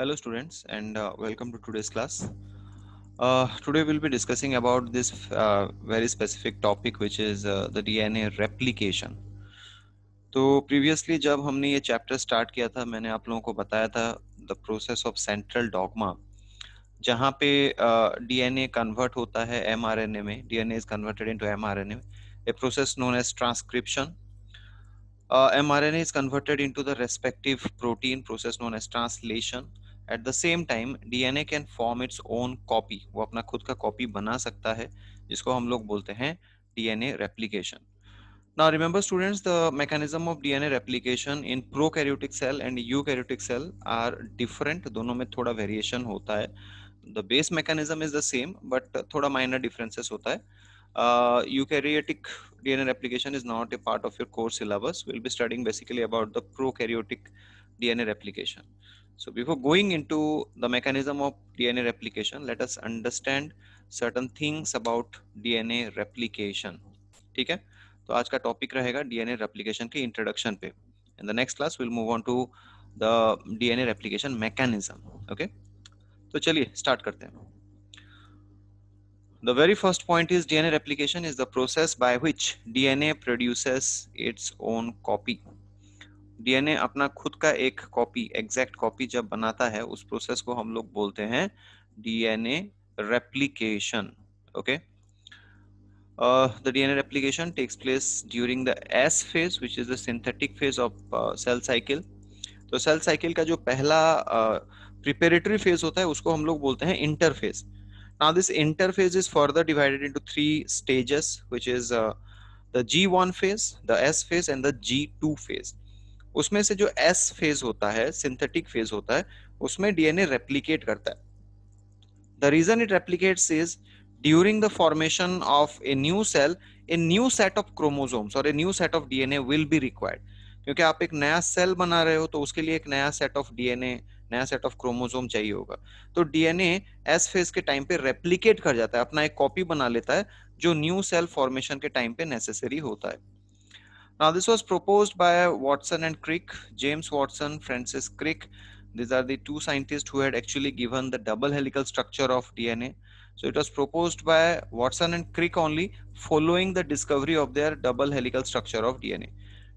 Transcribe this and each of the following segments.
hello students and uh, welcome to today's class uh, today we'll be discussing about this uh, very specific topic which is uh, तो previously जब हमने ये chapter start किया था मैंने आप लोगों को बताया था the process of central dogma जहाँ पे डी एन ए कन्वर्ट होता है एमआरएनए में DNA is converted into mRNA a process known as transcription mRNA is converted into the respective protein process known as translation at the same time DNA can form its own copy वो अपना खुद का copy बना सकता है जिसको हम लोग बोलते हैं DNA replication now remember students the mechanism of DNA replication in prokaryotic cell and eukaryotic cell are different दोनों में थोड़ा वेरिएशन होता है the base mechanism is the same but थोड़ा माइनर डिफरेंसेस होता है eukaryotic DNA replication is not a part of your course syllabus will be studying basically about the prokaryotic DNA replication So before going into the mechanism of DNA replication, let us understand certain things about DNA replication. ठीक है तो आज का topic रहेगा replication replication की introduction पे in the next class will move on to the DNA replication mechanism okay तो चलिए स्टार्ट करते हैं The very first point is DNA replication is the process by which DNA produces its own copy. DNA अपना खुद का एक copy exact copy जब बनाता है उस प्रोसेस को हम लोग बोलते हैं DNA replication okay the DNA replication takes place during the S phase which is the synthetic phase of cell cycle तो सेल साइकिल का जो पहला प्रिपेरेटरी uh, फेज होता है उसको हम लोग बोलते हैं interphase now this interphase is further divided into three stages which is uh, the g1 phase the s phase and the g2 phase उसमें से जो एस फेज होता है सिंथेटिक फेज होता है उसमें डीएनए रेप्लीकेट करता है the reason it replicate is during the formation of a new cell a new set of chromosomes और a new set of DNA will be required क्योंकि आप एक नया सेल बना रहे हो तो उसके लिए एक नया सेट ऑफ डीएनए नया सेट ऑफ क्रोमोसोम चाहिए होगा तो डीएनए एस फेज के टाइम पे रेप्लीकेट कर जाता है अपना एक कॉपी बना लेता है जो न्यू सेल फॉर्मेशन के टाइम पे नेसेसरी होता है Now, this was proposed by Watson and Crick, James Watson, Francis Crick. These are the two scientists who had actually given the double helical structure of DNA. So it was proposed by Watson and Crick only following the discovery of their double helical structure of DNA.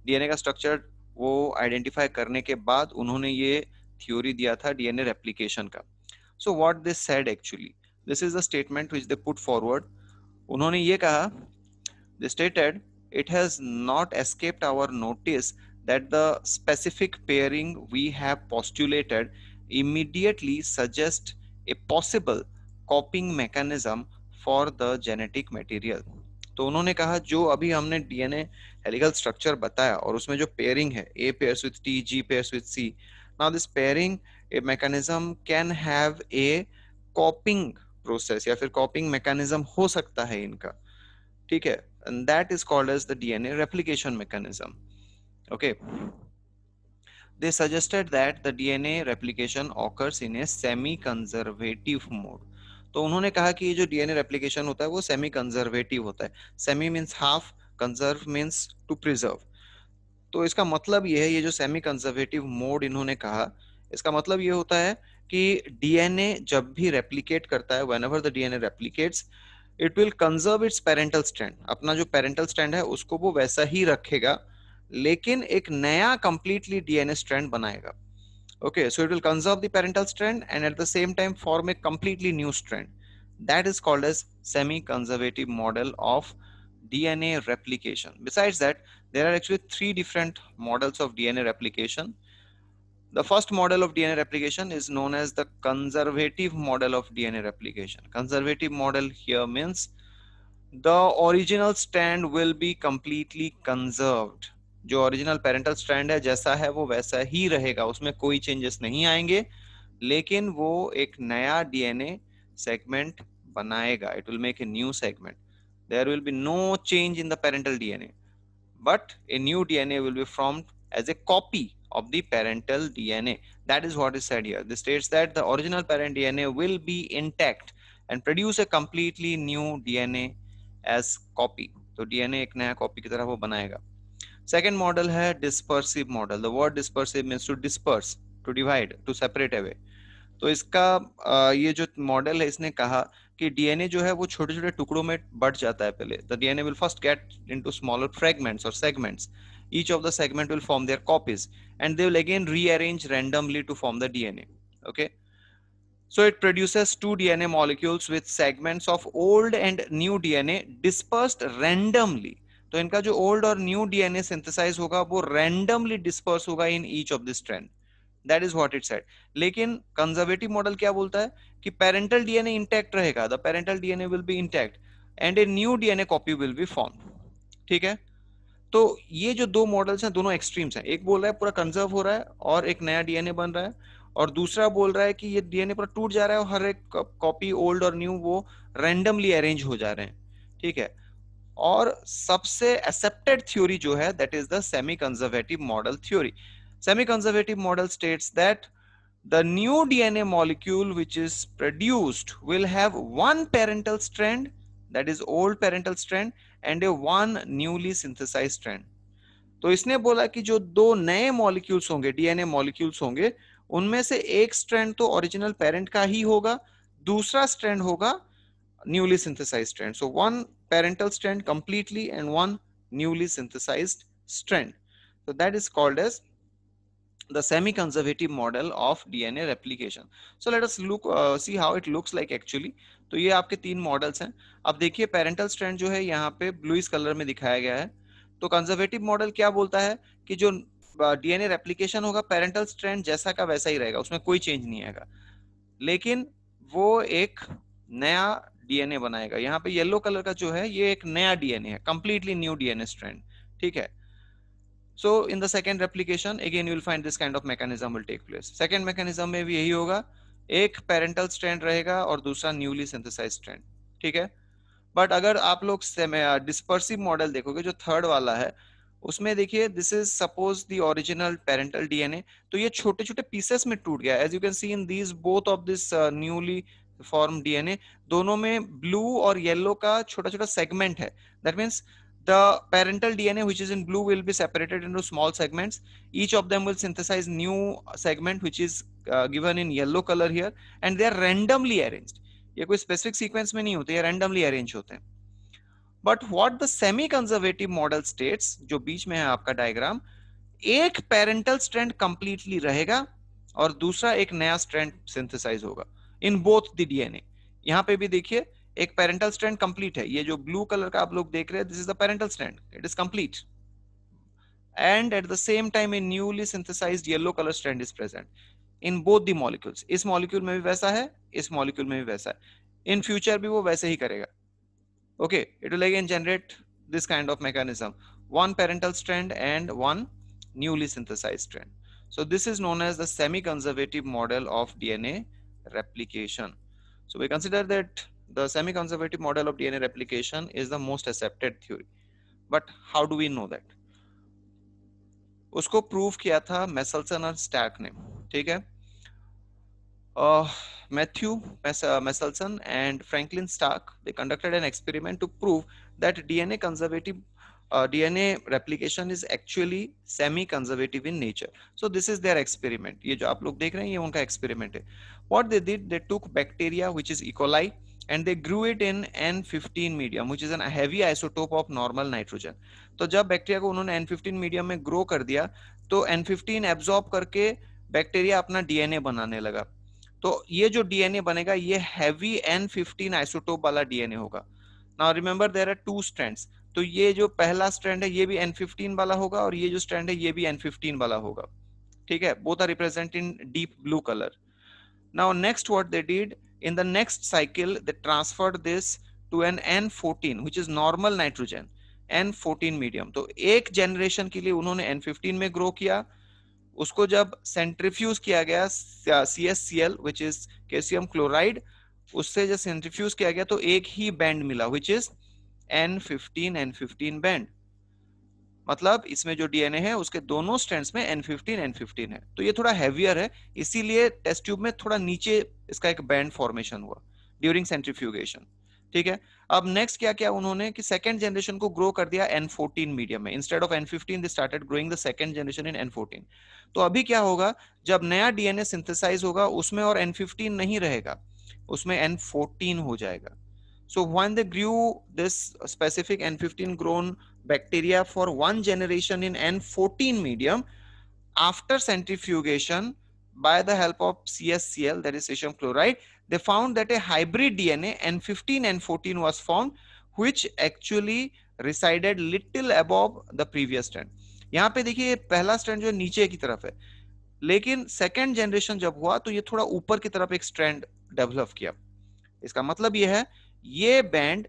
DNA का structure वो identify करने के बाद उन्होंने ये theory दिया था DNA replication का. So what they said actually, this is the statement which they put forward. उन्होंने ये कहा, they stated it has not escaped our notice that the specific pairing we have postulated immediately suggests a possible coping mechanism for the genetic material तो उन्होंने कहा जो अभी हमने DNA helical structure बताया और उसमें जो पेयरिंग है A pairs with T G pairs with C now this pairing mechanism can have a coping process या फिर कॉपिंग मैकेनिज्म हो सकता है इनका ठीक है and that is called as the DNA replication mechanism okay they suggested that the DNA replication occurs in a semi conservative mode तो उन्होंने कहा कि ये जो डीएनए रेप्लिकेशन होता है वो सेमी कंजर्वेटिव होता है semi means half conserve means to preserve तो इसका मतलब ये है ये जो सेमी कंजर्वेटिव मोड इन्होंने कहा इसका मतलब ये होता है कि डीएनए जब भी रेप्लिकेट करता है whenever the DNA replicates it will conserve its parental strand अपना जो पेरेंटल स्टैंड है उसको वो वैसा ही रखेगा लेकिन एक नया कंप्लीटली डीएनए स्ट्रैंड बनाएगा okay so it will conserve the parental strand and at the same time form a completely new strand that is called as semi conservative model of DNA replication besides that there are actually three different models of DNA replication The first model of DNA replication is known as the conservative model of DNA replication. Conservative model here means the original strand will be completely conserved. जो original parental strand है जैसा है वो वैसा ही रहेगा उसमें कोई changes नहीं आएंगे लेकिन वो एक नया डीएनए सेगमेंट बनाएगा it will make a new segment there will be no change in the parental DNA but a new DNA will be formed as a copy of the parental DNA. That is what is said here. This states that the original parent DNA will be intact and produce a completely new DNA as copy. so DNA एक नया copy की तरह वो बनाएगा second model है dispersive model the word dispersive means to disperse to divide to separate away तो इसका ये जो मॉडल है इसने कहा कि डीएनए जो है वो छोटे छोटे टुकड़ों में बढ़ जाता है पहले the DNA will first get into smaller fragments और segments each of the segment will form their copies and they will again rearrange randomly to form the DNA. Okay. So it produces two DNA molecules with segments of old and new DNA dispersed randomly. So inka jo old or new DNA synthesized hoga, wo randomly dispersed hoga in each of the strand. That is what it said. Lekin conservative model kya bolta hai? Ki parental DNA intact rahega. The parental DNA will be intact and a new DNA copy will be formed. ठीक है तो ये जो दो models हैं दोनों extremes हैं एक बोल रहा है पूरा कंजर्व हो रहा है और एक नया डीएनए बन रहा है और दूसरा बोल रहा है कि ये डीएनए पूरा टूट जा रहा है और हर एक कॉपी ओल्ड और न्यू वो रैंडमली अरेंज हो जा रहे हैं ठीक है और सबसे एक्सेप्टेड थ्योरी जो है that is the semi conservative model theory semi conservative model states that the new DNA molecule which is produced will have one parental strand that is old parental strand and a one newly synthesize strand तो इसने बोला कि जो दो नए molecules होंगे DNA molecules होंगे उनमें से एक स्ट्रैंड तो ओरिजिनल पेरेंट का ही होगा दूसरा स्ट्रैंड होगा newly synthesize strand so one parental strand completely and one newly synthesized strand so that is called as the semi-conservative model of DNA replication. So let us look uh, see how it looks like actually. तो ये आपके तीन models हैं अब देखिए parental strand जो है यहाँ पे ब्लूइस कलर में दिखाया गया है तो कंजर्वेटिव मॉडल क्या बोलता है कि जो डीएनए uh, रेप्लिकेशन होगा पेरेंटल स्ट्रैंड जैसा का वैसा ही रहेगा उसमें कोई चेंज नहीं आएगा लेकिन वो एक नया डीएनए बनाएगा यहाँ पे येलो कलर का जो है ये एक नया डीएनए है कंप्लीटली न्यू डीएनए स्ट्रैंड ठीक है so in the second replication again you will find this kind of mechanism will take place second mechanism में भी यही होगा एक पेरेंटल स्ट्रैंड रहेगा और दूसरा न्यूली सिंथेसाइज स्ट्रैंड ठीक है बट अगर आप लोग uh, dispersive model dekhoge jo third wala hai उसमें देखिए this is suppose the original parental DNA तो ये छोटे छोटे पीसेस में टूट गया as you can see in this both of this newly form DNA दोनों में ब्लू और येलो का छोटा छोटा सेगमेंट है that means the parental DNA, which is in blue, will be separated into small segments. Each of them will synthesize new segment, which is uh, given in yellow color here, and they are randomly arranged. ye koi specific sequence mein nahi hote ye randomly arrange hote hain But what the semi-conservative model states, jo beech mein hai aapka diagram, ek parental strand completely rahega aur dusra ek naya strand synthesize hoga In both the DNA. yahan pe bhi dekhiye एक parental strand complete है ये जो blue colour का आप लोग देख रहे हैं this is the parental strand it is complete and at the same time a newly synthesize yellow colour strand is present in both the molecules इस मॉलिक्यूल में भी वैसा है इस मॉलिक्यूल में भी वैसा है इन फ्यूचर भी वो वैसे ही करेगा okay it will again generate this kind of mechanism one parental strand and one newly synthesize strand so this is known as the semi conservative model of DNA replication so we consider that the semi-conservative model of DNA replication is the most accepted theory. But how do we know that? Usko prove किया था Meselson और Stahl ने ठीक है Matthew Meselson and Franklin Stark they conducted an experiment to prove that DNA conservative DNA replication is actually semi-conservative in nature. So this is their experiment. ये जो आप लोग देख रहे हैं ये उनका experiment है. What they did, they took bacteria which is E. coli and they grew it in N fifteen medium which is an heavy isotope of normal nitrogen तो जब बैक्टीरिया को उन्होंने एन फिफ्टीन मीडियम में grow कर दिया तो N fifteen absorb करके bacteria अपना डीएनए बनाने लगा तो ये जो डीएनए बनेगा ये हैवी एन फिफ्टीन आइसोटोप वाला डीएनए होगा now remember there are two strands तो ये जो पहला स्ट्रैंड है ये भी N15 वाला होगा और ये जो स्ट्रैंड है ये भी N15 वाला होगा ठीक है both are represent in deep blue colour now next what they did In the next cycle, they transferred this to an N14, which is normal nitrogen, N14 medium. to ek generation ke liye unhone N15 mein grow kiya usko jab centrifuge kiya gaya CSCl, which is calcium chloride, usse jab centrifuge kiya gaya to ek hi band mila which is N15, N15 band. मतलब इसमें जो DNA है उसके दोनों stand में N fifteen N fifteen है तो ये थोड़ा हैवियर है इसीलिए टेस्ट ट्यूब में थोड़ा नीचे इसका एक बैंड फॉर्मेशन हुआ ड्यूरिंग सेंट्रीफ्यूगेशन ठीक है अब नेक्स्ट क्या किया उन्होंने कि सेकंड जनरेशन को ग्रो कर दिया एन फोर्टीन मीडियम में instead of N fifteen started growing the second generation in N fourteen तो अभी क्या होगा जब नया डीएनए सिंथेसाइज होगा उसमें और एन फिफ्टीन नहीं रहेगा उसमें एन फोर्टीन हो जाएगा So when they grew this specific N15 grown bacteria for one generation in N14 medium, after centrifugation by the help of CSCl, that is cesium chloride, they found that a hybrid DNA N15 and 14 was formed, which actually resided little above the previous strand. यहाँ पे देखिए पहला strand जो niche ki taraf hai lekin second generation jab hua to ye thoda upar ki taraf ek strand develop kiya iska matlab ye hai ये band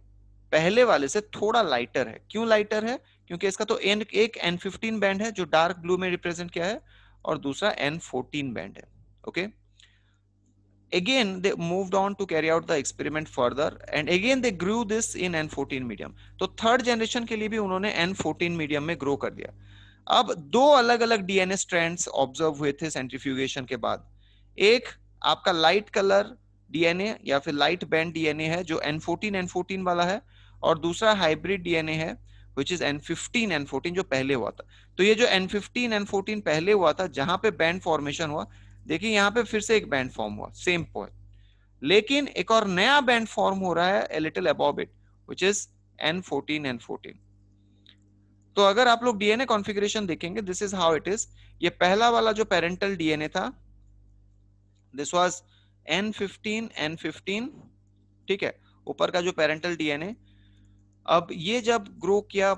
पहले वाले से थोड़ा लाइटर है क्यों लाइटर है क्योंकि इसका तो एन एक एन फिफ्टीन बैंड है जो डार्क ब्लू में रिप्रेजेंट किया है और दूसरा एन फोर्टीन बैंड है okay they they on to carry out the experiment further and again they grow this in N fourteen medium तो थर्ड जनरेशन के लिए भी उन्होंने एन फोर्टीन मीडियम में ग्रो कर दिया अब दो अलग अलग डीएनए स्ट्रैंड्स ऑब्जर्व हुए थे सेंट्रीफ्यूगेशन के बाद एक आपका लाइट कलर डीएनए या फिर लाइट बैंड डीएनए है जो एन फोर्टीन एन फोर्टीन वाला है और दूसरा हाइब्रिड डीएनए है which is N fifteen N fourteen जो पहले हुआ था तो ये जो एन फिफ्टीन एन फोर्टीन पहले हुआ था जहां पे बैंड फॉर्मेशन हुआ देखिए यहाँ पे फिर से एक बैंड फॉर्म हुआ सेम पॉइंट लेकिन एक और नया बैंड फॉर्म हो रहा है a little above it which is N fourteen N fourteen तो अगर आप लोग डीएनए कॉन्फ़िगरेशन देखेंगे this is how it is ये पहला वाला जो पेरेंटल डीएनए था this was N fifteen N fifteen ठीक है ऊपर का जो पेरेंटल डीएनए अब ये जब ग्रो किया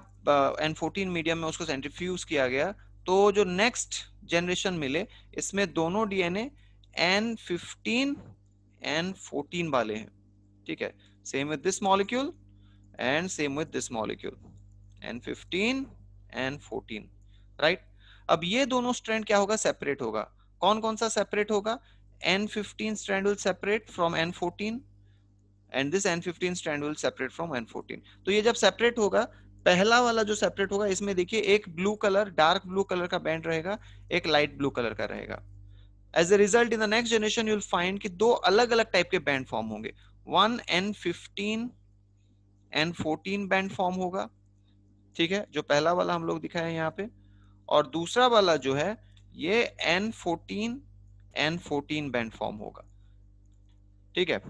एन फोर्टीन मीडियम में उसको सेंट्रीफ्यूज किया गया तो जो नेक्स्ट जनरेशन मिले इसमें दोनों DNA N fifteen N fourteen वाले हैं ठीक है same with this molecule and same with this molecule N fifteen N fourteen right अब ये दोनों स्ट्रैंड क्या होगा सेपरेट होगा कौन कौन सा सेपरेट होगा N15 strand will separate from N14 and this N15 strand will separate from N14 तो ये जब सेपरेट होगा पहला वाला जो सेपरेट होगा इसमें देखिए एक blue colour dark blue colour का बैंड रहेगा एक लाइट ब्लू कलर का रहेगा as a result in the next generation you'll find कि दो अलग अलग टाइप के बैंड फॉर्म होंगे one N fifteen N fourteen band form होगा ठीक है जो पहला वाला हम लोग दिखाए यहाँ पे और दूसरा वाला जो है ये N fourteen N fourteen band form होगा ठीक है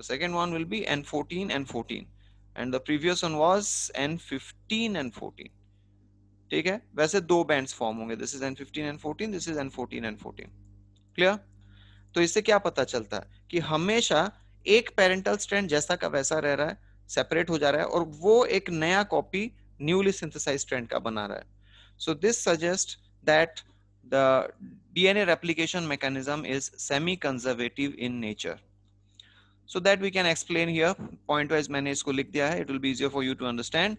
the second one will be n14 and 14 and the previous one was n15 and 14 ठीक है वैसे दो बैंड्स फॉर्म होंगे this is n15 and 14 this is n14 and 14 clear तो इससे क्या पता चलता है कि हमेशा एक पेरेंटल स्ट्रैंड जैसा का वैसा रह रहा है सेपरेट हो जा रहा है और वो एक नया कॉपी न्यूली सिंथेसाइज स्ट्रैंड का बना रहा है so this suggest that the DNA replication mechanism is semi-conservative in nature. So that we can explain here. Point wise, मैंने इसको लिख It will be easier for you to understand.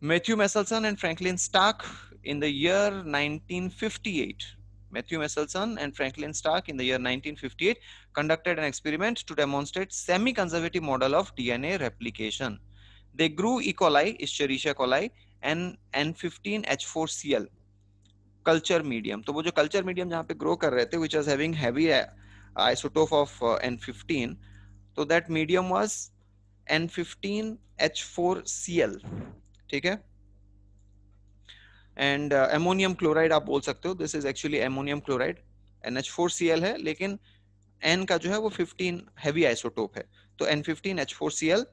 Matthew Messelson and Franklin Stark in the year 1958. Matthew Messelson and Franklin Stark in the year 1958 conducted an experiment to demonstrate semi-conservative model of DNA replication. They grew E. coli, Escherichia coli, and N15H4Cl culture medium तो वो जो culture medium जहाँ पे grow कर रहे थे which आज having heavy isotope of N fifteen तो that medium was N fifteen H four C L ठीक है एंड एमोनियम क्लोराइड आप बोल सकते हो this is actually ammonium chloride N H four C L है लेकिन एन का जो है वो फिफ्टीन हैवी आइसोटोप है तो N fifteen H four C L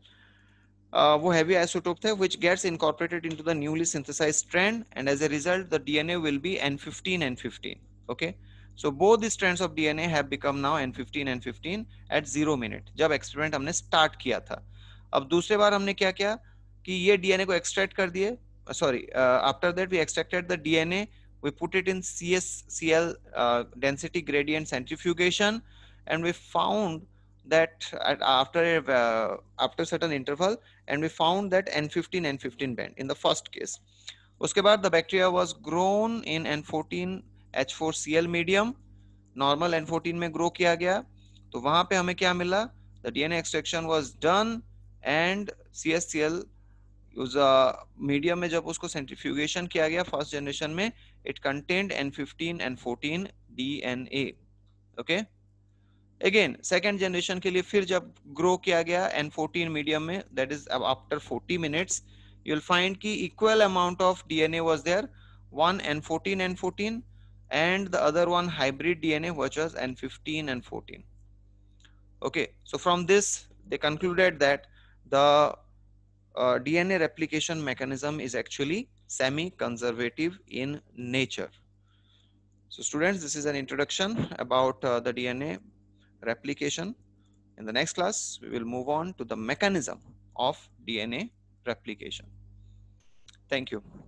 वो हैवी आइसोटोप थे which gets incorporated in the newly synthesize strand and as a result the D will be N fifteen okay so both the strands of D have become now N fifteen at zero minute जब experiment हमने start किया था अब दूसरे बार हमने क्या किया कि ये डी को एक्सट्रैक्ट कर दिए sorry after that we extracted the D we put it in C density gradient centrifugation and we found that at, after a, uh, after certain interval and we found that N15 N15 band in the first case. uske baad the bacteria was grown in N14 H4Cl medium normal N14 mein grow kiya gaya to wahan pe hame kya mila The DNA extraction was done and CSCl us a medium mein jab usko centrifugation kiya gaya first generation mein it contained N15 N14 DNA okay? Again, second generation. के लिए फिर जब grow किया गया N fourteen medium में that is after forty minutes you will find की equal amount of DNA was one N14 N14 and the other one hybrid DNA which was N15 and 14 okay so from this they concluded that the uh, DNA replication mechanism is actually semi-conservative in nature so students this is an introduction about uh, the DNA replication. In the next class, we will move on to the mechanism of DNA replication. Thank you.